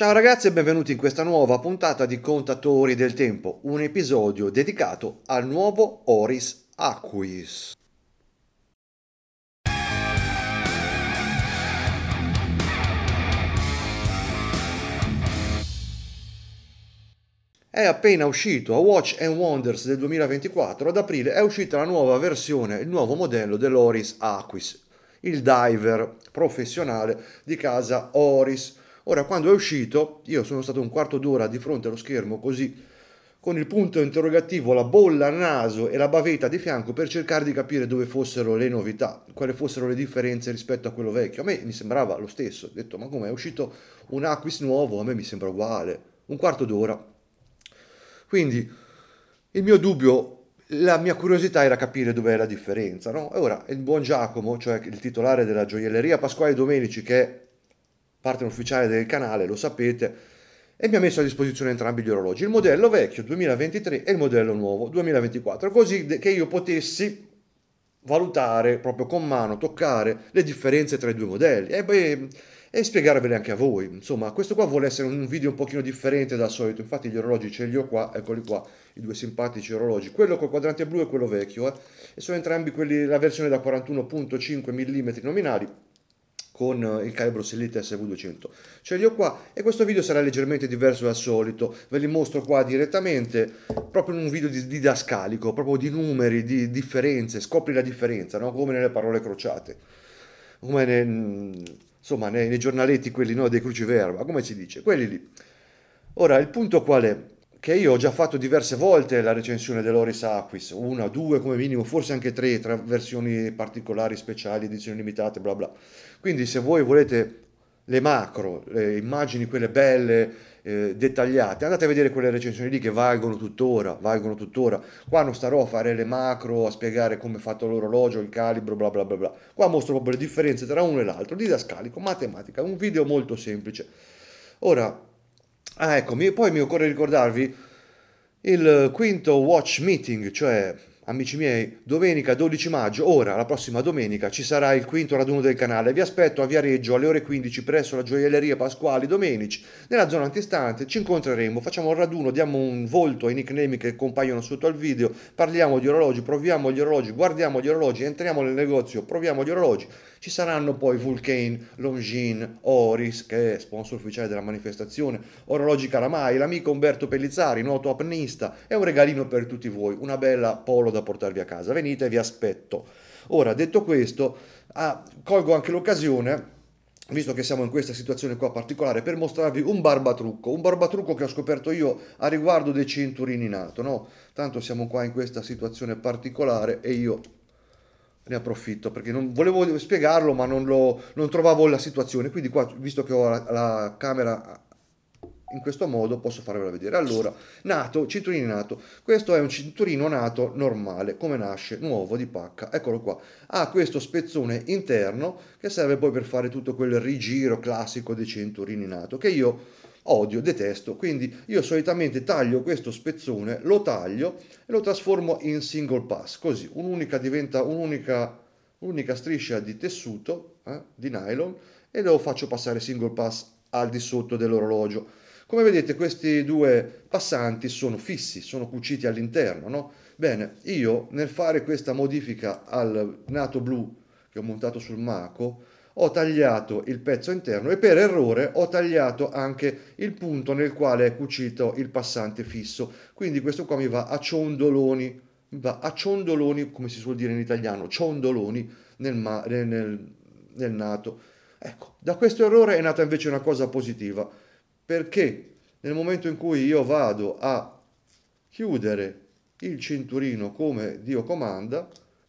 Ciao ragazzi e benvenuti in questa nuova puntata di Contatori del Tempo, un episodio dedicato al nuovo Oris Aquis. È appena uscito a Watch and Wonders del 2024, ad aprile è uscita la nuova versione, il nuovo modello dell'Oris Aquis, il diver professionale di casa Oris Ora, quando è uscito, io sono stato un quarto d'ora di fronte allo schermo così, con il punto interrogativo, la bolla a naso e la bavetta di fianco per cercare di capire dove fossero le novità, quali fossero le differenze rispetto a quello vecchio. A me mi sembrava lo stesso, ho detto, ma come è uscito un Aquis nuovo? A me mi sembra uguale, un quarto d'ora. Quindi il mio dubbio la mia curiosità era capire dov'è la differenza, no? E ora il buon Giacomo, cioè il titolare della gioielleria Pasquale Domenici, che è partner ufficiale del canale, lo sapete, e mi ha messo a disposizione entrambi gli orologi, il modello vecchio 2023 e il modello nuovo 2024, così che io potessi valutare proprio con mano, toccare le differenze tra i due modelli e, beh, e spiegarvele anche a voi. Insomma, questo qua vuole essere un video un pochino differente dal solito, infatti gli orologi ce li ho qua, eccoli qua, i due simpatici orologi, quello col quadrante blu e quello vecchio, eh? e sono entrambi quelli, la versione da 41.5 mm nominali, con eh, il calibro Selite SV200. Ce li ho qua e questo video sarà leggermente diverso dal solito, ve li mostro qua direttamente, proprio in un video didascalico, proprio di numeri, di differenze, scopri la differenza, no? come nelle parole crociate, come nei, mm, insomma, nei, nei giornaletti quelli no, dei cruciverba, come si dice, quelli lì. Ora, il punto qual è? che io ho già fatto diverse volte la recensione dell'Oris Aquis, una, due come minimo, forse anche tre, tra versioni particolari, speciali, edizioni limitate, bla bla. Quindi se voi volete le macro, le immagini quelle belle, eh, dettagliate, andate a vedere quelle recensioni lì che valgono tuttora, valgono tuttora. Qua non starò a fare le macro, a spiegare come è fatto l'orologio, il calibro, bla bla bla bla. Qua mostro proprio le differenze tra uno e l'altro, didascalico, matematica, un video molto semplice. Ora, Ah, ecco, poi mi occorre ricordarvi il quinto watch meeting, cioè amici miei, domenica 12 maggio, ora, la prossima domenica, ci sarà il quinto raduno del canale. Vi aspetto a Viareggio alle ore 15 presso la gioielleria Pasquali Domenici. Nella zona antistante ci incontreremo, facciamo un raduno, diamo un volto ai nickname che compaiono sotto al video, parliamo di orologi, proviamo gli orologi, guardiamo gli orologi, entriamo nel negozio, proviamo gli orologi. Ci saranno poi Vulcane, Longin, Oris, che è sponsor ufficiale della manifestazione, Orologi Caramai, l'amico Umberto Pellizzari, noto apnista, e un regalino per tutti voi, una bella polo da da portarvi a casa. Venite, vi aspetto. Ora, detto questo, ah, colgo anche l'occasione visto che siamo in questa situazione qua particolare, per mostrarvi un barbatrucco, un barbatrucco che ho scoperto io a riguardo dei cinturini NATO, no? Tanto siamo qua in questa situazione particolare e io ne approfitto perché non volevo spiegarlo ma non, lo, non trovavo la situazione, quindi qua, visto che ho la, la camera in questo modo posso farvela vedere. Allora, nato, cinturino nato. Questo è un cinturino nato normale, come nasce, nuovo di pacca. Eccolo qua. Ha questo spezzone interno che serve poi per fare tutto quel rigiro classico dei cinturini nato che io odio, detesto. Quindi io solitamente taglio questo spezzone, lo taglio e lo trasformo in single pass. Così un'unica diventa un'unica, un'unica striscia di tessuto eh, di nylon e lo faccio passare single pass al di sotto dell'orologio come vedete questi due passanti sono fissi, sono cuciti all'interno. No? Bene, io nel fare questa modifica al nato blu che ho montato sul maco, ho tagliato il pezzo interno e per errore ho tagliato anche il punto nel quale è cucito il passante fisso. Quindi questo qua mi va a ciondoloni, va a ciondoloni, come si suol dire in italiano, ciondoloni nel, ma, nel, nel nato. Ecco, da questo errore è nata invece una cosa positiva. Perché nel momento in cui io vado a chiudere il cinturino come Dio comanda,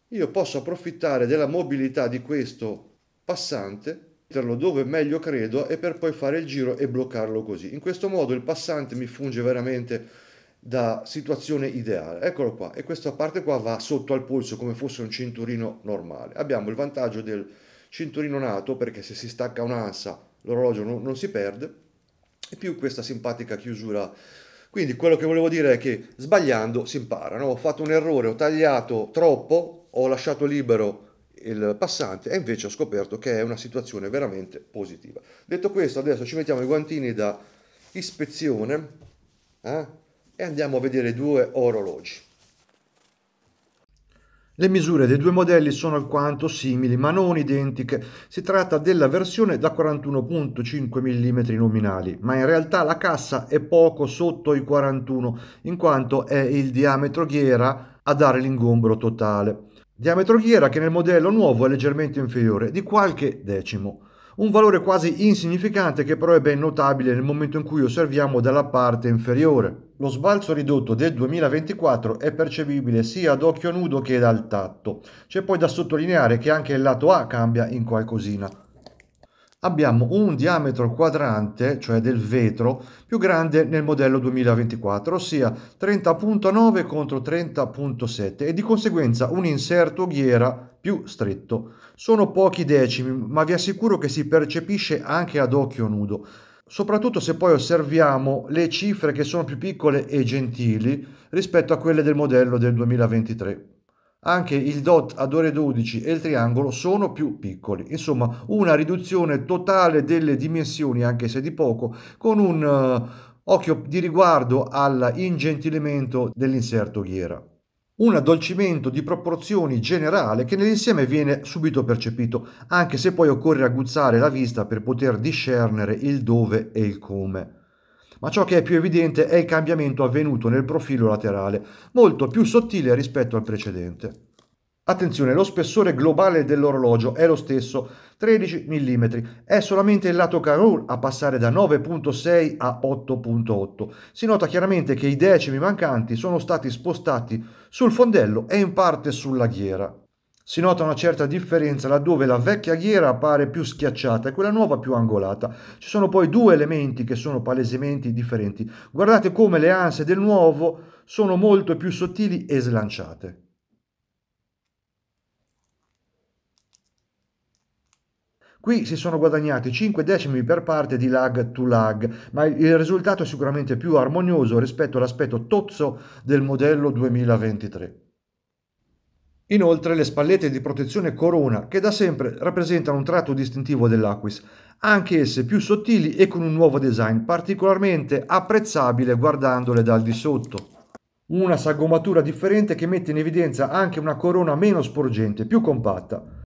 io posso approfittare della mobilità di questo passante, metterlo dove meglio credo e per poi fare il giro e bloccarlo così. In questo modo il passante mi funge veramente da situazione ideale. Eccolo qua, e questa parte qua va sotto al polso come fosse un cinturino normale. Abbiamo il vantaggio del cinturino nato perché se si stacca un'ansa l'orologio non, non si perde e più questa simpatica chiusura. Quindi quello che volevo dire è che sbagliando si impara, no? ho fatto un errore, ho tagliato troppo, ho lasciato libero il passante e invece ho scoperto che è una situazione veramente positiva. Detto questo, adesso ci mettiamo i guantini da ispezione eh? e andiamo a vedere due orologi. Le misure dei due modelli sono alquanto simili ma non identiche. Si tratta della versione da 41.5 mm nominali, ma in realtà la cassa è poco sotto i 41 in quanto è il diametro ghiera a dare l'ingombro totale. Diametro ghiera che nel modello nuovo è leggermente inferiore di qualche decimo un valore quasi insignificante che però è ben notabile nel momento in cui osserviamo dalla parte inferiore. Lo sbalzo ridotto del 2024 è percepibile sia ad occhio nudo che dal tatto. C'è poi da sottolineare che anche il lato A cambia in qualcosina abbiamo un diametro quadrante, cioè del vetro, più grande nel modello 2024, ossia 30.9 contro 30.7 e di conseguenza un inserto ghiera più stretto. Sono pochi decimi, ma vi assicuro che si percepisce anche ad occhio nudo, soprattutto se poi osserviamo le cifre che sono più piccole e gentili rispetto a quelle del modello del 2023. Anche il dot ad ore 12 e il triangolo sono più piccoli, insomma una riduzione totale delle dimensioni, anche se di poco, con un uh, occhio di riguardo all'ingentilimento dell'inserto ghiera un addolcimento di proporzioni generale che nell'insieme viene subito percepito, anche se poi occorre aguzzare la vista per poter discernere il dove e il come ma ciò che è più evidente è il cambiamento avvenuto nel profilo laterale, molto più sottile rispetto al precedente. Attenzione, lo spessore globale dell'orologio è lo stesso, 13 mm. È solamente il lato Carrure a passare da 9.6 a 8.8. Si nota chiaramente che i decimi mancanti sono stati spostati sul fondello e in parte sulla ghiera si nota una certa differenza laddove la vecchia ghiera appare più schiacciata e quella nuova più angolata. Ci sono poi due elementi che sono palesemente differenti. Guardate come le anse del nuovo sono molto più sottili e slanciate. Qui si sono guadagnati 5 decimi per parte di lag to lag, ma il risultato è sicuramente più armonioso rispetto all'aspetto tozzo del modello 2023. Inoltre le spallette di protezione corona, che da sempre rappresentano un tratto distintivo dell'Aquis, anche esse più sottili e con un nuovo design particolarmente apprezzabile guardandole dal di sotto. Una sagomatura differente che mette in evidenza anche una corona meno sporgente, più compatta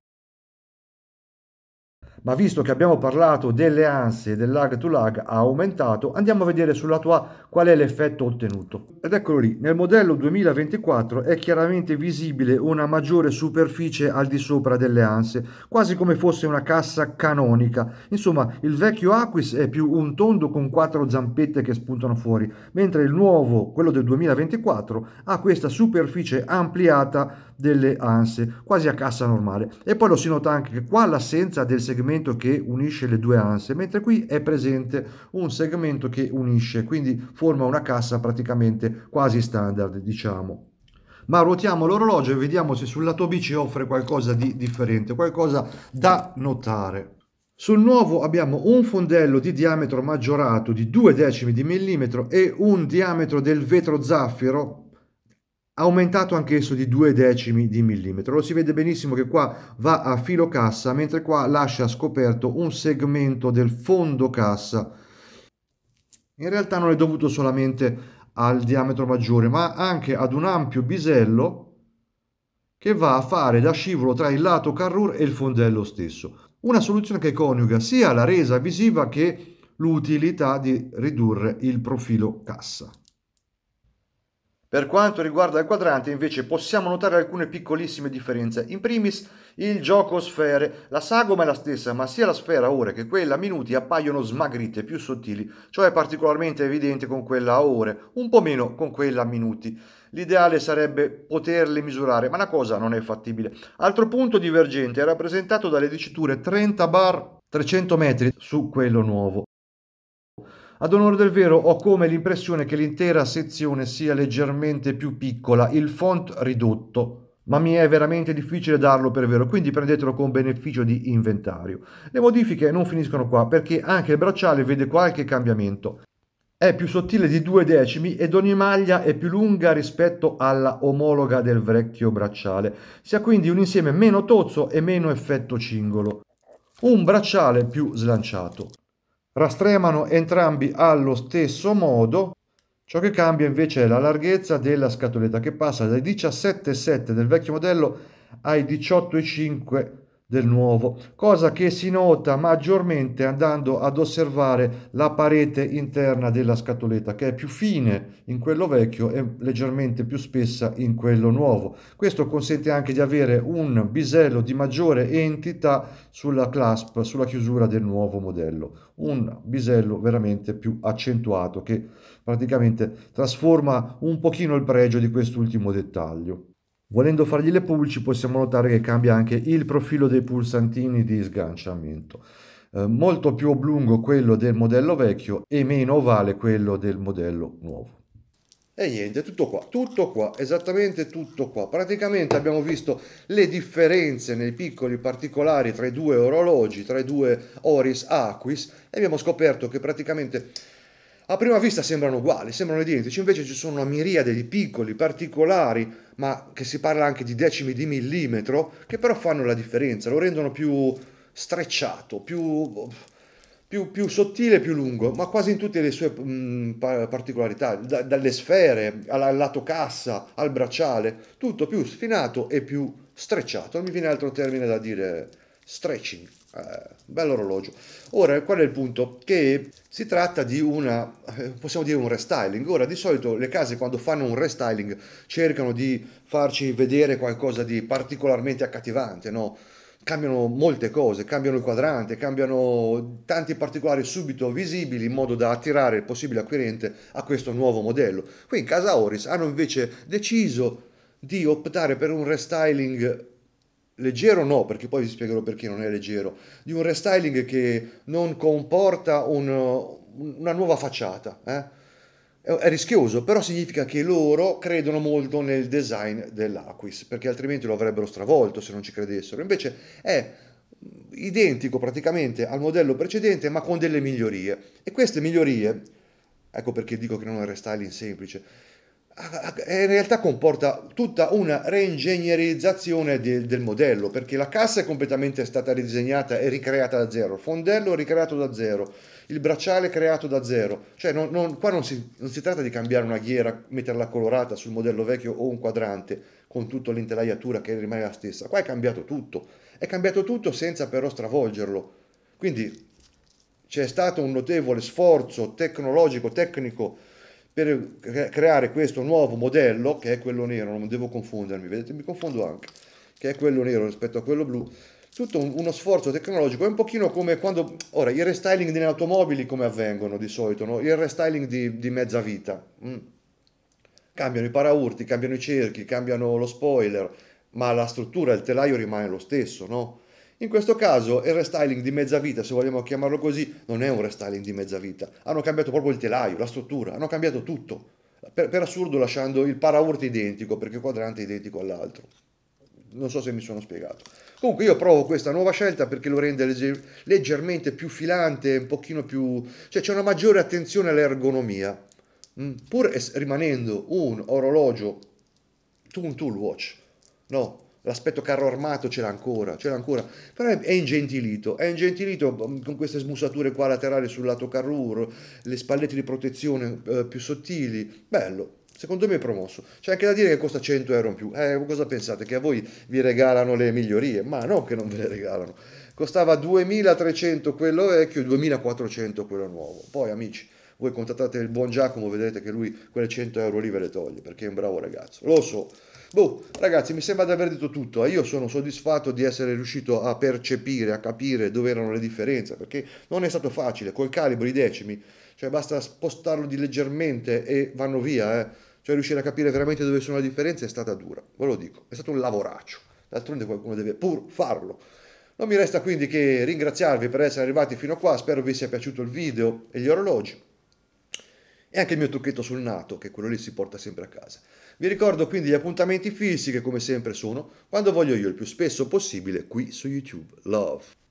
ma visto che abbiamo parlato delle ansie del lag to lag ha aumentato, andiamo a vedere sul lato A qual è l'effetto ottenuto. Ed eccolo lì, nel modello 2024 è chiaramente visibile una maggiore superficie al di sopra delle ansie, quasi come fosse una cassa canonica. Insomma, il vecchio Aquis è più un tondo con quattro zampette che spuntano fuori, mentre il nuovo, quello del 2024, ha questa superficie ampliata delle anse, quasi a cassa normale. E poi lo si nota anche che qua l'assenza del segmento che unisce le due anse, mentre qui è presente un segmento che unisce, quindi forma una cassa praticamente quasi standard, diciamo ma ruotiamo l'orologio e vediamo se sul lato B ci offre qualcosa di differente, qualcosa da notare. Sul nuovo abbiamo un fondello di diametro maggiorato di 2 decimi di millimetro e un diametro del vetro zaffiro aumentato anch'esso di due decimi di millimetro. Lo si vede benissimo che qua va a filo cassa, mentre qua lascia scoperto un segmento del fondo cassa. In realtà non è dovuto solamente al diametro maggiore, ma anche ad un ampio bisello che va a fare da scivolo tra il lato carrure e il fondello stesso. Una soluzione che coniuga sia la resa visiva che l'utilità di ridurre il profilo cassa. Per quanto riguarda il quadrante invece possiamo notare alcune piccolissime differenze. In primis il gioco sfere. La sagoma è la stessa ma sia la sfera ore che quella minuti appaiono smagrite, più sottili. Ciò è particolarmente evidente con quella ore, un po' meno con quella minuti. L'ideale sarebbe poterle misurare ma la cosa non è fattibile. Altro punto divergente è rappresentato dalle diciture 30 bar 300 metri su quello nuovo. Ad onore del vero ho come l'impressione che l'intera sezione sia leggermente più piccola, il font ridotto, ma mi è veramente difficile darlo per vero, quindi prendetelo con beneficio di inventario. Le modifiche non finiscono qua perché anche il bracciale vede qualche cambiamento. È più sottile di due decimi ed ogni maglia è più lunga rispetto alla omologa del vecchio bracciale. Si ha quindi un insieme meno tozzo e meno effetto cingolo. Un bracciale più slanciato rastremano entrambi allo stesso modo, ciò che cambia invece è la larghezza della scatoletta che passa dai 17,7 del vecchio modello ai 18,5 del nuovo, cosa che si nota maggiormente andando ad osservare la parete interna della scatoletta, che è più fine in quello vecchio e leggermente più spessa in quello nuovo. Questo consente anche di avere un bisello di maggiore entità sulla clasp, sulla chiusura del nuovo modello, un bisello veramente più accentuato che praticamente trasforma un pochino il pregio di quest'ultimo dettaglio. Volendo fargli le pulci possiamo notare che cambia anche il profilo dei pulsantini di sganciamento. Eh, molto più oblungo quello del modello vecchio e meno ovale quello del modello nuovo. E niente, tutto qua, tutto qua, esattamente tutto qua. Praticamente abbiamo visto le differenze nei piccoli particolari tra i due orologi, tra i due Oris Aquis e abbiamo scoperto che praticamente a prima vista sembrano uguali, sembrano identici, invece ci sono una miriade di piccoli particolari, ma che si parla anche di decimi di millimetro, che però fanno la differenza, lo rendono più strecciato, più, più, più sottile, più lungo, ma quasi in tutte le sue mh, mm, particolarità, da, dalle sfere al lato cassa, al bracciale, tutto più sfinato e più strecciato. Non mi viene altro termine da dire, stretching. Eh, bello orologio. Ora, qual è il punto? Che si tratta di una, eh, possiamo dire un restyling. Ora, di solito le case quando fanno un restyling cercano di farci vedere qualcosa di particolarmente accattivante, no? Cambiano molte cose, cambiano il quadrante, cambiano tanti particolari subito visibili in modo da attirare il possibile acquirente a questo nuovo modello. Qui in casa Oris hanno invece deciso di optare per un restyling leggero no, perché poi vi spiegherò perché non è leggero, di un restyling che non comporta un, una nuova facciata. Eh? È rischioso, però significa che loro credono molto nel design dell'Aquis, perché altrimenti lo avrebbero stravolto se non ci credessero. Invece è identico praticamente al modello precedente, ma con delle migliorie. E queste migliorie, ecco perché dico che non è un restyling semplice, eh, in realtà comporta tutta una reingegnerizzazione del, del, modello perché la cassa è completamente stata ridisegnata e ricreata da zero, il fondello è ricreato da zero, il bracciale è creato da zero, cioè non, non, qua non si, non si, tratta di cambiare una ghiera, metterla colorata sul modello vecchio o un quadrante con tutta l'intelaiatura che rimane la stessa, qua è cambiato tutto, è cambiato tutto senza però stravolgerlo, quindi c'è stato un notevole sforzo tecnologico, tecnico, per creare questo nuovo modello che è quello nero, non devo confondermi, vedete mi confondo anche, che è quello nero rispetto a quello blu, tutto uno sforzo tecnologico, è un pochino come quando, ora i restyling delle automobili come avvengono di solito, no? il restyling di, di mezza vita, mm. cambiano i paraurti, cambiano i cerchi, cambiano lo spoiler, ma la struttura, il telaio rimane lo stesso, no? In questo caso il restyling di mezza vita, se vogliamo chiamarlo così, non è un restyling di mezza vita. Hanno cambiato proprio il telaio, la struttura, hanno cambiato tutto. Per, per assurdo lasciando il paraurti identico, perché il quadrante è identico all'altro. Non so se mi sono spiegato. Comunque io provo questa nuova scelta perché lo rende legger leggermente più filante, un pochino più... cioè c'è una maggiore attenzione all'ergonomia. Mm, pur rimanendo un orologio tool Watch, no, l'aspetto carro armato ce l'ha ancora, ce l'ha ancora, però è, è ingentilito, è ingentilito mm, con queste smussature qua laterali sul lato carruro, le spallette di protezione eh, più sottili, bello, secondo me è promosso. C'è anche da dire che costa 100 euro in più. Eh, cosa pensate? Che a voi vi regalano le migliorie? Ma no che non ve le regalano. Costava 2300 quello vecchio 2400 quello nuovo. Poi amici, voi contattate il buon Giacomo, vedrete che lui quelle 100 euro lì ve le toglie perché è un bravo ragazzo. Lo so. Boh, ragazzi, mi sembra di aver detto tutto. Eh. Io sono soddisfatto di essere riuscito a percepire, a capire dove erano le differenze, perché non è stato facile, col calibro i decimi, cioè basta spostarlo di leggermente e vanno via, eh. Cioè riuscire a capire veramente dove sono le differenze è stata dura, ve lo dico, è stato un lavoraccio. D'altronde qualcuno deve pur farlo. Non mi resta quindi che ringraziarvi per essere arrivati fino a qua, spero vi sia piaciuto il video e gli orologi e anche il mio trucchetto sul nato, che quello lì si porta sempre a casa. Vi ricordo quindi gli appuntamenti fissi che come sempre sono quando voglio io il più spesso possibile qui su YouTube. Love!